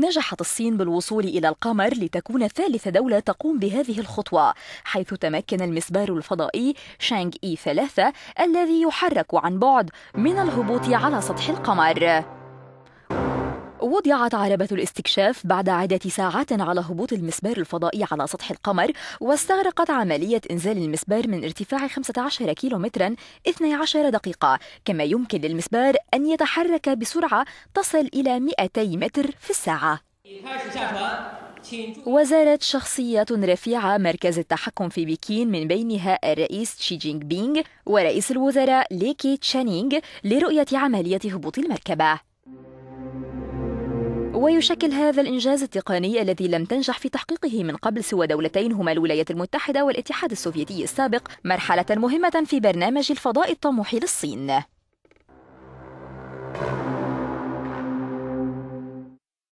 نجحت الصين بالوصول إلى القمر لتكون ثالث دولة تقوم بهذه الخطوة حيث تمكن المسبار الفضائي شانغ إي ثلاثة الذي يحرك عن بعد من الهبوط على سطح القمر وضعت عربة الاستكشاف بعد عدة ساعات على هبوط المسبار الفضائي على سطح القمر واستغرقت عملية إنزال المسبار من ارتفاع 15 كيلومترا 12 دقيقة كما يمكن للمسبار أن يتحرك بسرعة تصل إلى 200 متر في الساعة وزارت شخصية رفيعة مركز التحكم في بكين من بينها الرئيس تشي جينغ بينغ ورئيس الوزراء ليكي تشانينغ لرؤية عملية هبوط المركبة ويشكل هذا الإنجاز التقني الذي لم تنجح في تحقيقه من قبل سوى دولتين هما الولايات المتحدة والاتحاد السوفيتي السابق مرحلة مهمة في برنامج الفضاء الطموح للصين